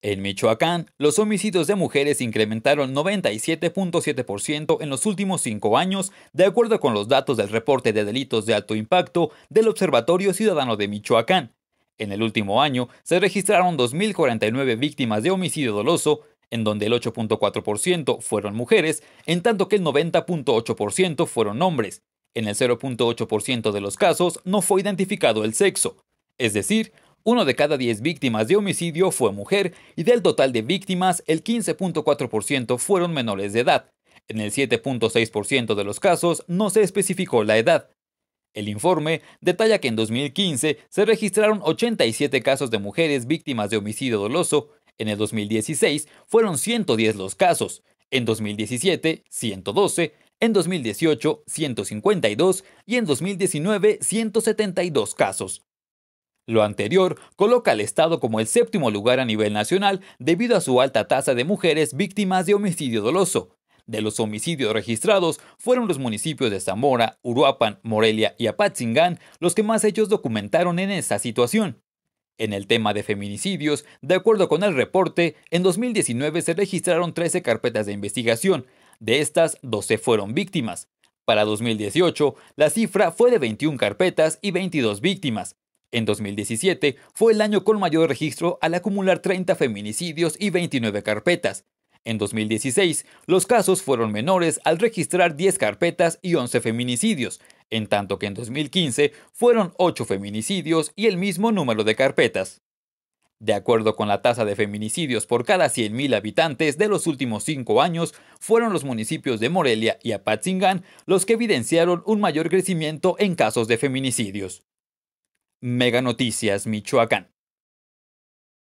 En Michoacán, los homicidios de mujeres incrementaron 97.7% en los últimos cinco años, de acuerdo con los datos del reporte de delitos de alto impacto del Observatorio Ciudadano de Michoacán. En el último año, se registraron 2.049 víctimas de homicidio doloso, en donde el 8.4% fueron mujeres, en tanto que el 90.8% fueron hombres. En el 0.8% de los casos no fue identificado el sexo. Es decir, uno de cada 10 víctimas de homicidio fue mujer y del total de víctimas el 15.4% fueron menores de edad. En el 7.6% de los casos no se especificó la edad. El informe detalla que en 2015 se registraron 87 casos de mujeres víctimas de homicidio doloso, en el 2016 fueron 110 los casos, en 2017 112, en 2018 152 y en 2019 172 casos. Lo anterior coloca al Estado como el séptimo lugar a nivel nacional debido a su alta tasa de mujeres víctimas de homicidio doloso. De los homicidios registrados fueron los municipios de Zamora, Uruapan, Morelia y Apatzingán los que más hechos documentaron en esta situación. En el tema de feminicidios, de acuerdo con el reporte, en 2019 se registraron 13 carpetas de investigación, de estas 12 fueron víctimas. Para 2018, la cifra fue de 21 carpetas y 22 víctimas. En 2017 fue el año con mayor registro al acumular 30 feminicidios y 29 carpetas. En 2016, los casos fueron menores al registrar 10 carpetas y 11 feminicidios, en tanto que en 2015 fueron 8 feminicidios y el mismo número de carpetas. De acuerdo con la tasa de feminicidios por cada 100.000 habitantes de los últimos 5 años, fueron los municipios de Morelia y Apatzingán los que evidenciaron un mayor crecimiento en casos de feminicidios. Mega Noticias Michoacán.